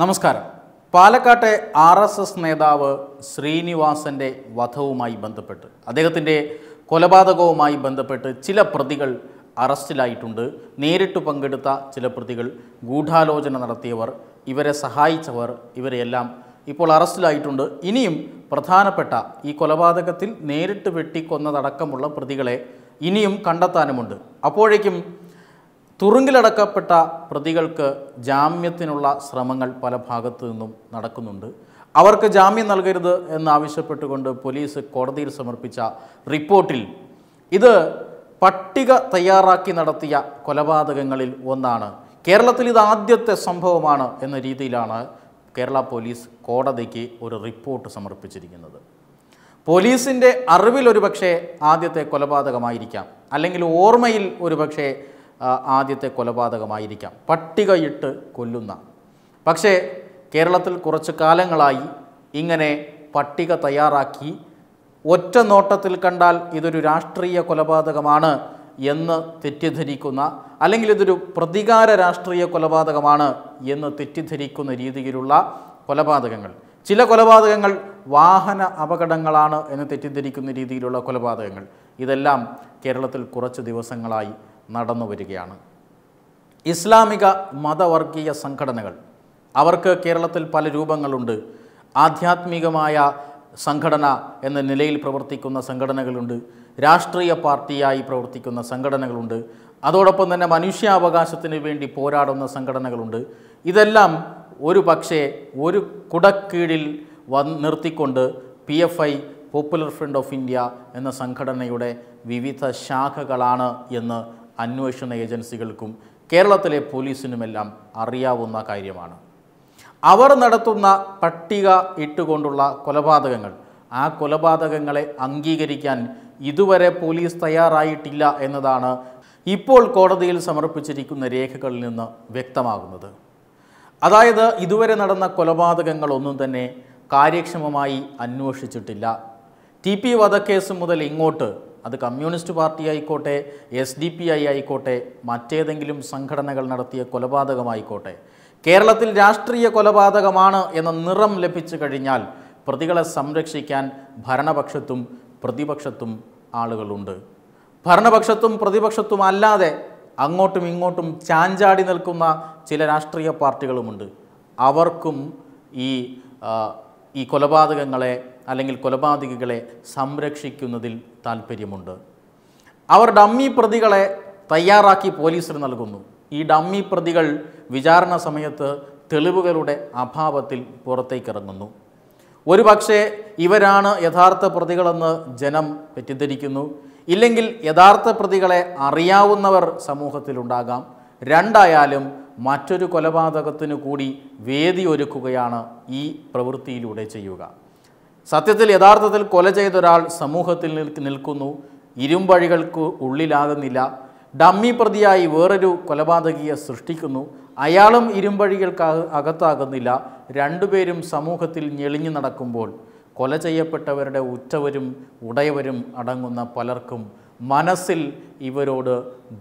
നമസ്കാരം പാലക്കാട്ടെ R S S നേതാവ് ശ്രീനിവാസൻ്റെ വധവുമായി ബന്ധപ്പെട്ട് അദ്ദേഹത്തിൻ്റെ കൊലപാതകവുമായി ബന്ധപ്പെട്ട് ചില പ്രതികൾ അറസ്റ്റിലായിട്ടുണ്ട് നേരിട്ട് പങ്കെടുത്ത ചില പ്രതികൾ ഗൂഢാലോചന നടത്തിയവർ ഇവരെ സഹായിച്ചവർ ഇവരെയെല്ലാം ഇപ്പോൾ അറസ്റ്റിലായിട്ടുണ്ട് ഇനിയും പ്രധാനപ്പെട്ട ഈ കൊലപാതകത്തിൽ നേരിട്ട് വെട്ടിക്കൊന്നതടക്കമുള്ള പ്രതികളെ ഇനിയും കണ്ടെത്താനുമുണ്ട് അപ്പോഴേക്കും തുറുങ്കിലടക്കപ്പെട്ട പ്രതികൾക്ക് ജാമ്യത്തിനുള്ള ശ്രമങ്ങൾ പല ഭാഗത്തു നിന്നും നടക്കുന്നുണ്ട് അവർക്ക് ജാമ്യം നൽകരുത് എന്നാവശ്യപ്പെട്ടുകൊണ്ട് പോലീസ് കോടതിയിൽ സമർപ്പിച്ച റിപ്പോർട്ടിൽ ഇത് പട്ടിക തയ്യാറാക്കി നടത്തിയ കൊലപാതകങ്ങളിൽ ഒന്നാണ് കേരളത്തിൽ ഇത് ആദ്യത്തെ സംഭവമാണ് എന്ന രീതിയിലാണ് കേരള പോലീസ് കോടതിക്ക് ഒരു റിപ്പോർട്ട് സമർപ്പിച്ചിരിക്കുന്നത് പോലീസിൻ്റെ അറിവിൽ ഒരുപക്ഷെ ആദ്യത്തെ കൊലപാതകമായിരിക്കാം അല്ലെങ്കിൽ ഓർമ്മയിൽ ഒരുപക്ഷെ ആദ്യത്തെ കൊലപാതകമായിരിക്കാം പട്ടികയിട്ട് കൊല്ലുന്ന പക്ഷേ കേരളത്തിൽ കുറച്ച് കാലങ്ങളായി ഇങ്ങനെ പട്ടിക തയ്യാറാക്കി ഒറ്റ നോട്ടത്തിൽ കണ്ടാൽ ഇതൊരു രാഷ്ട്രീയ കൊലപാതകമാണ് എന്ന് തെറ്റിദ്ധരിക്കുന്ന അല്ലെങ്കിൽ ഇതൊരു പ്രതികാര രാഷ്ട്രീയ കൊലപാതകമാണ് എന്ന് തെറ്റിദ്ധരിക്കുന്ന രീതിയിലുള്ള കൊലപാതകങ്ങൾ ചില കൊലപാതകങ്ങൾ വാഹന അപകടങ്ങളാണ് എന്ന് തെറ്റിദ്ധരിക്കുന്ന രീതിയിലുള്ള കൊലപാതകങ്ങൾ ഇതെല്ലാം കേരളത്തിൽ കുറച്ച് ദിവസങ്ങളായി നടന്നു വരികയാണ് ഇസ്ലാമിക മതവർഗീയ സംഘടനകൾ അവർക്ക് കേരളത്തിൽ പല രൂപങ്ങളുണ്ട് ആധ്യാത്മികമായ സംഘടന എന്ന നിലയിൽ പ്രവർത്തിക്കുന്ന സംഘടനകളുണ്ട് രാഷ്ട്രീയ പാർട്ടിയായി പ്രവർത്തിക്കുന്ന സംഘടനകളുണ്ട് അതോടൊപ്പം തന്നെ മനുഷ്യാവകാശത്തിന് വേണ്ടി പോരാടുന്ന സംഘടനകളുണ്ട് ഇതെല്ലാം ഒരു പക്ഷേ ഒരു കുടക്കീഴിൽ വന്ന് നിർത്തിക്കൊണ്ട് P F I popular front of India എന്ന സംഘടനയുടെ വിവിധ ശാഖകളാണ് എന്ന് അന്വേഷണ ഏജൻസികൾക്കും കേരളത്തിലെ പോലീസിനുമെല്ലാം അറിയാവുന്ന കാര്യമാണ് അവർ നടത്തുന്ന പട്ടിക ഇട്ടുകൊണ്ടുള്ള കൊലപാതകങ്ങൾ ആ കൊലപാതകങ്ങളെ അംഗീകരിക്കാൻ ഇതുവരെ പോലീസ് തയ്യാറായിട്ടില്ല എന്നതാണ് ഇപ്പോൾ കോടതിയിൽ സമർപ്പിച്ചിരിക്കുന്ന രേഖകളിൽ നിന്ന് വ്യക്തമാകുന്നത് അതായത് ഇതുവരെ നടന്ന കൊലപാതകങ്ങളൊന്നും തന്നെ കാര്യക്ഷമമായി അന്വേഷിച്ചിട്ടില്ല ടി പി വധക്കേസ് മുതൽ ഇങ്ങോട്ട് അത് കമ്മ്യൂണിസ്റ്റ് പാർട്ടി ആയിക്കോട്ടെ എസ് ഡി പി ഐ ആയിക്കോട്ടെ മറ്റേതെങ്കിലും സംഘടനകൾ നടത്തിയ കൊലപാതകമായിക്കോട്ടെ കേരളത്തിൽ രാഷ്ട്രീയ കൊലപാതകമാണ് എന്ന നിറം ലഭിച്ചു കഴിഞ്ഞാൽ പ്രതികളെ സംരക്ഷിക്കാൻ ഭരണപക്ഷത്തും പ്രതിപക്ഷത്തും ആളുകളുണ്ട് ഭരണപക്ഷത്തും പ്രതിപക്ഷത്തും അല്ലാതെ അങ്ങോട്ടും ഇങ്ങോട്ടും ചാഞ്ചാടി നിൽക്കുന്ന ചില രാഷ്ട്രീയ പാർട്ടികളുമുണ്ട് അവർക്കും ഈ ഈ കൊലപാതകങ്ങളെ അല്ലെങ്കിൽ കൊലപാതകികളെ സംരക്ഷിക്കുന്നതിൽ താൽപ്പര്യമുണ്ട് അവർ ഡമ്മി പ്രതികളെ തയ്യാറാക്കി പോലീസിന് നൽകുന്നു ഈ ഡമ്മി പ്രതികൾ വിചാരണ സമയത്ത് തെളിവുകളുടെ അഭാവത്തിൽ പുറത്തേക്കിറങ്ങുന്നു ഒരു പക്ഷേ ഇവരാണ് യഥാർത്ഥ പ്രതികളെന്ന് ജനം തെറ്റിദ്ധരിക്കുന്നു ഇല്ലെങ്കിൽ യഥാർത്ഥ പ്രതികളെ അറിയാവുന്നവർ സമൂഹത്തിലുണ്ടാകാം രണ്ടായാലും മറ്റൊരു കൊലപാതകത്തിനു കൂടി വേദിയൊരുക്കുകയാണ് ഈ പ്രവൃത്തിയിലൂടെ ചെയ്യുക സത്യത്തിൽ യഥാർത്ഥത്തിൽ കൊല ചെയ്തൊരാൾ സമൂഹത്തിൽ നിൽക്കുന്നു ഇരുമ്പഴികൾക്ക് ഉള്ളിലാകുന്നില്ല ഡമ്മി പ്രതിയായി വേറൊരു കൊലപാതകിയെ സൃഷ്ടിക്കുന്നു അയാളും ഇരുമ്പഴികൾക്ക് അകത്താകുന്നില്ല രണ്ടുപേരും സമൂഹത്തിൽ ഞെളിഞ്ഞു നടക്കുമ്പോൾ കൊല ചെയ്യപ്പെട്ടവരുടെ ഉറ്റവരും ഉടയവരും അടങ്ങുന്ന പലർക്കും മനസ്സിൽ ഇവരോട്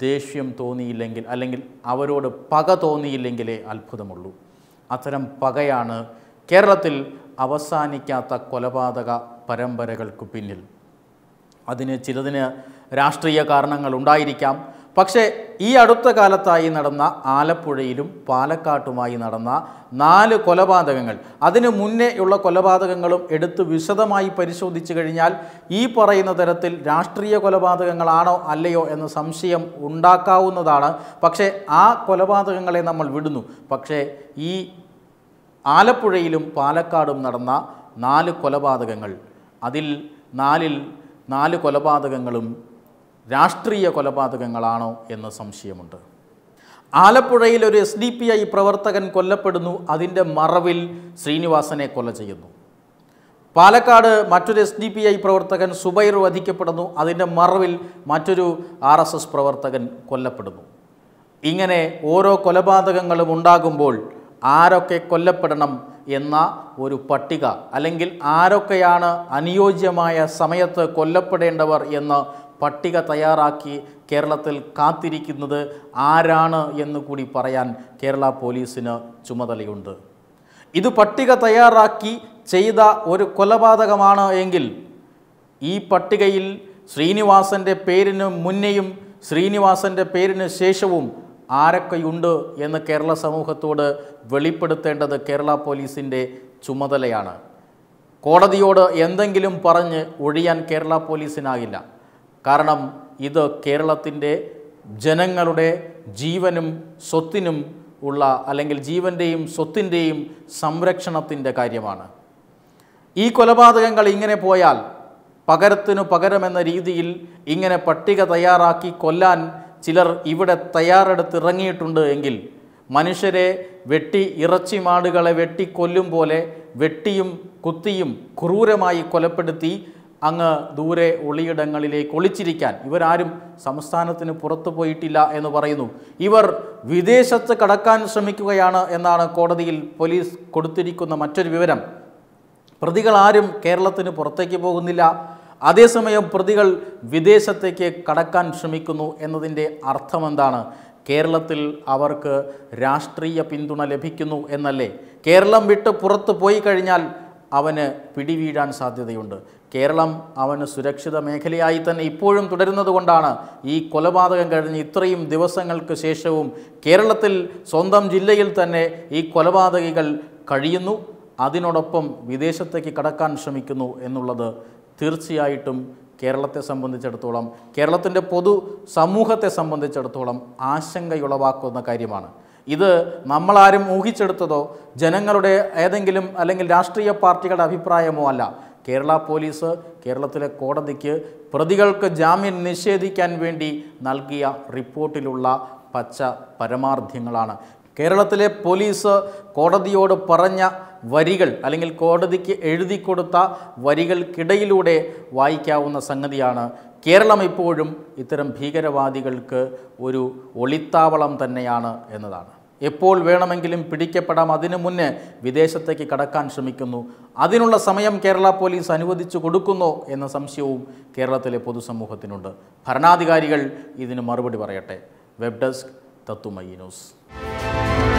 ദേഷ്യം തോന്നിയില്ലെങ്കിൽ അല്ലെങ്കിൽ അവരോട് പക തോന്നിയില്ലെങ്കിലേ അത്ഭുതമുള്ളൂ അത്തരം പകയാണ് കേരളത്തിൽ അവസാനിക്കാത്ത കൊലപാതക പരമ്പരകൾക്ക് പിന്നിൽ അതിന് ചിലതിന് രാഷ്ട്രീയ കാരണങ്ങൾ ഉണ്ടായിരിക്കാം പക്ഷേ ഈ അടുത്ത കാലത്തായി നടന്ന ആലപ്പുഴയിലും പാലക്കാട്ടുമായി നടന്ന നാല് കൊലപാതകങ്ങൾ അതിനു മുന്നേ ഉള്ള കൊലപാതകങ്ങളും എടുത്ത് വിശദമായി പരിശോധിച്ചു കഴിഞ്ഞാൽ ഈ പറയുന്ന തരത്തിൽ രാഷ്ട്രീയ കൊലപാതകങ്ങളാണോ അല്ലയോ എന്ന സംശയം ഉണ്ടാക്കാവുന്നതാണ് പക്ഷേ ആ കൊലപാതകങ്ങളെ നമ്മൾ വിടുന്നു പക്ഷേ ഈ ആലപ്പുഴയിലും പാലക്കാടും നടന്ന നാല് കൊലപാതകങ്ങൾ അതിൽ നാലിൽ നാല് കൊലപാതകങ്ങളും രാഷ്ട്രീയ കൊലപാതകങ്ങളാണോ എന്ന് സംശയമുണ്ട് ആലപ്പുഴയിൽ ഒരു എസ് ഡി പി ഐ പ്രവർത്തകൻ കൊല്ലപ്പെടുന്നു അതിൻ്റെ മറവിൽ ശ്രീനിവാസനെ കൊല ചെയ്യുന്നു പാലക്കാട് മറ്റൊരു എസ് ഡി പി ഐ പ്രവർത്തകൻ സുബൈർ വധിക്കപ്പെടുന്നു അതിൻ്റെ മറവിൽ മറ്റൊരു ആർ എസ് എസ് പ്രവർത്തകൻ കൊല്ലപ്പെടുന്നു ഇങ്ങനെ ഓരോ കൊലപാതകങ്ങളും ഉണ്ടാകുമ്പോൾ ആരൊക്കെ കൊല്ലപ്പെടണം എന്ന ഒരു പട്ടിക അല്ലെങ്കിൽ ആരൊക്കെയാണ് അനുയോജ്യമായ സമയത്ത് കൊല്ലപ്പെടേണ്ടവർ എന്ന് പട്ടിക തയ്യാറാക്കി കേരളത്തിൽ കാത്തിരിക്കുന്നത് ആരാണ് എന്ന് കൂടി പറയാൻ കേരള പോലീസിന് ചുമതലയുണ്ട് ഇത് പട്ടിക തയ്യാറാക്കി ചെയ്ത ഒരു കൊലപാതകമാണ് എങ്കിൽ ഈ പട്ടികയിൽ ശ്രീനിവാസൻ്റെ പേരിന് മുന്നെയും ശ്രീനിവാസൻ്റെ പേരിന് ശേഷവും ആരൊക്കെയുണ്ട് എന്ന് കേരള സമൂഹത്തോട് വെളിപ്പെടുത്തേണ്ടത് കേരള പോലീസിൻ്റെ ചുമതലയാണ് കോടതിയോട് എന്തെങ്കിലും പറഞ്ഞ് ഒഴിയാൻ കേരള പോലീസിനാകില്ല കാരണം ഇത് കേരളത്തിൻ്റെ ജനങ്ങളുടെ ജീവനും സ്വത്തിനും ഉള്ള അല്ലെങ്കിൽ ജീവൻ്റെയും സ്വത്തിൻ്റെയും സംരക്ഷണത്തിൻ്റെ കാര്യമാണ് ഈ കൊലപാതകങ്ങൾ ഇങ്ങനെ പോയാൽ പകരത്തിനു പകരമെന്ന രീതിയിൽ ഇങ്ങനെ പട്ടിക തയ്യാറാക്കി കൊല്ലാൻ ചിലർ ഇവിടെ തയ്യാറെടുത്തിറങ്ങിയിട്ടുണ്ട് എങ്കിൽ മനുഷ്യരെ വെട്ടി ഇറച്ചി മാടുകളെ വെട്ടിക്കൊല്ലും പോലെ വെട്ടിയും കുത്തിയും ക്രൂരമായി കൊലപ്പെടുത്തി അങ്ങ് ദൂരെ ഒളിയിടങ്ങളിലേക്ക് ഒളിച്ചിരിക്കാൻ ഇവരാരും സംസ്ഥാനത്തിന് പുറത്തു പോയിട്ടില്ല എന്ന് പറയുന്നു ഇവർ വിദേശത്ത് കടക്കാൻ ശ്രമിക്കുകയാണ് എന്നാണ് കോടതിയിൽ പോലീസ് കൊടുത്തിരിക്കുന്ന മറ്റൊരു വിവരം പ്രതികളാരും കേരളത്തിന് പുറത്തേക്ക് പോകുന്നില്ല അതേസമയം പ്രതികൾ വിദേശത്തേക്ക് കടക്കാൻ ശ്രമിക്കുന്നു എന്നതിൻ്റെ അർത്ഥമെന്താണ് കേരളത്തിൽ അവർക്ക് രാഷ്ട്രീയ പിന്തുണ ലഭിക്കുന്നു എന്നല്ലേ കേരളം വിട്ട് പുറത്തു പോയി കഴിഞ്ഞാൽ അവന് പിടിവീഴാൻ സാധ്യതയുണ്ട് കേരളം അവന് സുരക്ഷിത മേഖലയായി തന്നെ ഇപ്പോഴും തുടരുന്നതുകൊണ്ടാണ് ഈ കൊലപാതകം കഴിഞ്ഞ് ഇത്രയും ദിവസങ്ങൾക്ക് ശേഷവും കേരളത്തിൽ സ്വന്തം ജില്ലയിൽ തന്നെ ഈ കൊലപാതകികൾ കഴിയുന്നു അതിനോടൊപ്പം വിദേശത്തേക്ക് കടക്കാൻ ശ്രമിക്കുന്നു എന്നുള്ളത് തീർച്ചയായിട്ടും കേരളത്തെ സംബന്ധിച്ചിടത്തോളം കേരളത്തിൻ്റെ പൊതു സമൂഹത്തെ സംബന്ധിച്ചിടത്തോളം ആശങ്കയുളവാക്കുന്ന കാര്യമാണ് ഇത് നമ്മളാരും ഊഹിച്ചെടുത്തതോ ജനങ്ങളുടെ ഏതെങ്കിലും അല്ലെങ്കിൽ രാഷ്ട്രീയ പാർട്ടികളുടെ അഭിപ്രായമോ അല്ല കേരള പോലീസ് കേരളത്തിലെ കോടതിക്ക് പ്രതികൾക്ക് ജാമ്യം നിഷേധിക്കാൻ വേണ്ടി നൽകിയ റിപ്പോർട്ടിലുള്ള പച്ച പരമാർത്ഥ്യങ്ങളാണ് കേരളത്തിലെ പോലീസ് കോടതിയോട് പറഞ്ഞ വരികൾ അല്ലെങ്കിൽ കോടതിക്ക് എഴുതി കൊടുത്ത വരികൾക്കിടയിലൂടെ വായിക്കാവുന്ന സംഗതിയാണ് കേരളം ഇപ്പോഴും ഇത്തരം ഭീകരവാദികൾക്ക് ഒരു ഒളിത്താവളം തന്നെയാണ് എന്നതാണ് എപ്പോൾ വേണമെങ്കിലും പിടിക്കപ്പെടാം അതിനു മുന്നേ വിദേശത്തേക്ക് കടക്കാൻ ശ്രമിക്കുന്നു അതിനുള്ള സമയം കേരള പോലീസ് അനുവദിച്ചു കൊടുക്കുന്നു എന്ന സംശയവും കേരളത്തിലെ പൊതുസമൂഹത്തിനുണ്ട് ഭരണാധികാരികൾ ഇതിന് മറുപടി പറയട്ടെ വെബ് ഡെസ്ക് തത്തുമയി ന്യൂസ് Thank you.